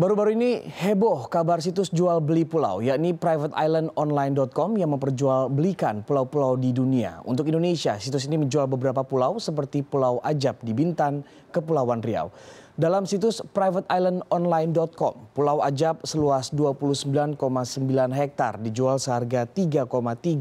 Baru-baru ini heboh kabar situs jual beli pulau, yakni privateislandonline.com yang memperjualbelikan pulau-pulau di dunia. Untuk Indonesia, situs ini menjual beberapa pulau seperti Pulau Ajab di Bintan, Kepulauan Riau. Dalam situs privateislandonline.com, Pulau Ajab seluas 29,9 hektar dijual seharga 3,3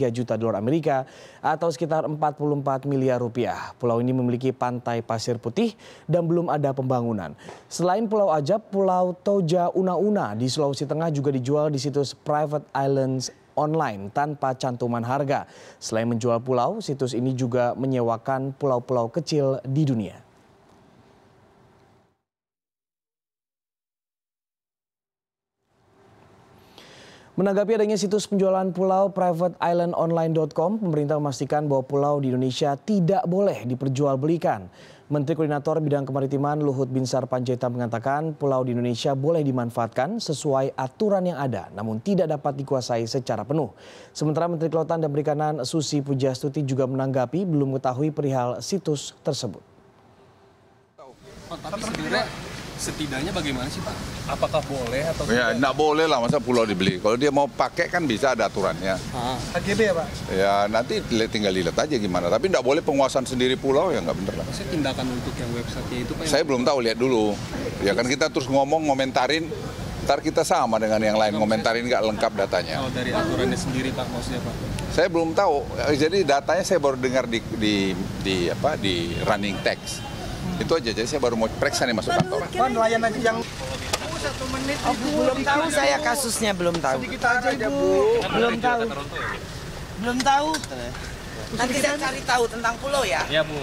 juta dolar Amerika atau sekitar 44 miliar rupiah. Pulau ini memiliki pantai pasir putih dan belum ada pembangunan. Selain Pulau Ajab, Pulau Toja Una-Una di Sulawesi Tengah juga dijual di situs Private Islands online tanpa cantuman harga. Selain menjual pulau, situs ini juga menyewakan pulau-pulau kecil di dunia. Menanggapi adanya situs penjualan pulau privateislandonline.com, pemerintah memastikan bahwa pulau di Indonesia tidak boleh diperjualbelikan. Menteri Koordinator Bidang Kemaritiman Luhut Binsar Panjaitan mengatakan pulau di Indonesia boleh dimanfaatkan sesuai aturan yang ada, namun tidak dapat dikuasai secara penuh. Sementara Menteri Kelautan dan Perikanan Susi Pujastuti juga menanggapi belum mengetahui perihal situs tersebut. Oh, tapi sebenarnya setidaknya bagaimana sih Pak? Apakah boleh atau tidak? Ya, tidak boleh lah masa pulau dibeli. Kalau dia mau pakai kan bisa ada aturannya. HGB ah. ya Pak? Ya, nanti tinggal dilihat aja gimana. Tapi tidak boleh penguasaan sendiri pulau, ya enggak bener lah. Saya tindakan untuk yang website itu Pak? Saya belum tahu, lihat dulu. Ya kan kita terus ngomong, ngomentarin, ntar kita sama dengan yang lain ngomentarin nggak lengkap datanya. Oh, dari aturannya sendiri Pak maksudnya Pak? Saya belum tahu. Eh, jadi datanya saya baru dengar di di, di apa di running text. Itu aja, jadi saya baru mau periksa nih masuk kantor. Pak, nelayan aja yang... Satu menit, oh, belum tahu saya kasusnya belum tahu. Sedikit aja, Ibu. Belum tahu. Ya? Belum tahu. Nanti saya cari tahu tentang pulau ya. Iya, Bu.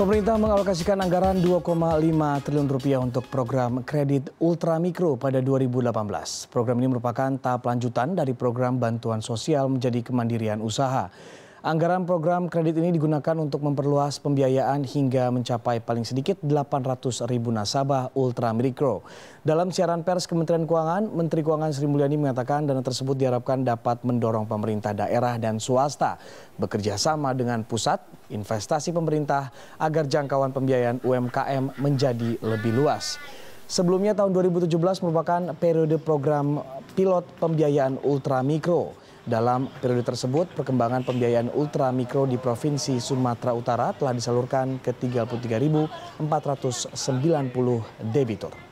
Pemerintah mengalokasikan anggaran 2,5 triliun rupiah untuk program kredit ultramikro pada 2018. Program ini merupakan tahap lanjutan dari program bantuan sosial menjadi kemandirian usaha. Anggaran program kredit ini digunakan untuk memperluas pembiayaan hingga mencapai paling sedikit 800 ribu nasabah ultra mikro. Dalam siaran pers Kementerian Keuangan, Menteri Keuangan Sri Mulyani mengatakan dana tersebut diharapkan dapat mendorong pemerintah daerah dan swasta bekerja sama dengan pusat, investasi pemerintah agar jangkauan pembiayaan UMKM menjadi lebih luas. Sebelumnya tahun 2017 merupakan periode program pilot pembiayaan ultramikro. Dalam periode tersebut, perkembangan pembiayaan ultramikro di Provinsi Sumatera Utara telah disalurkan ke 33.490 debitur.